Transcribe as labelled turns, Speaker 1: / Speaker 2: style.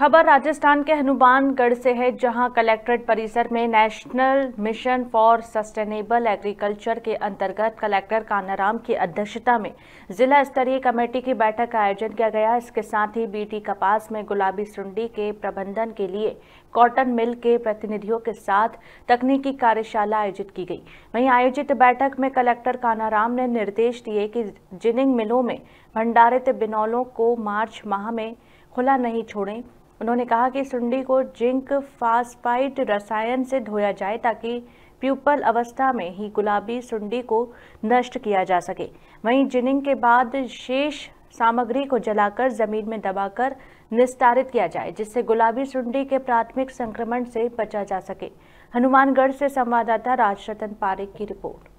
Speaker 1: खबर राजस्थान के हनुमानगढ़ से है जहां कलेक्ट्रेट परिसर में national mission for sustainable agriculture के अंतर्गत कलेक्टर कानाराम की अध्यक्षता में जिला स्तरीय कमेटी की बैठक का आयोजन किया गया इसके साथ ही बीटी कपास में गुलाबी सुंडी के प्रबंधन के लिए कॉटन मिल के प्रतिनिधियों के साथ तकनीकी कार्यशाला आयोजित की गई वहीं आयोजित बैठक में कलेक्टर कानाराम ने निर्देश दिए कि जिनिंग मिलों में भंडारित बिनौलों को मार्च माह में खुला नहीं छोड़ें उन्होंने कहा कि सुंडी को जिंक फास्फाइट रसायन से धोया जाए ताकि प्यूपल अवस्था में ही गुलाबी सुंडी को नष्ट किया जा सके वहीं जिनिंग के बाद शेष सामग्री को जलाकर जमीन में दबाकर निस्तारित किया जाए जिससे गुलाबी सुंडी के प्राथमिक संक्रमण से बचा जा सके हनुमानगढ़ से संवाददाता राजरतन पारिक की रिपोर्ट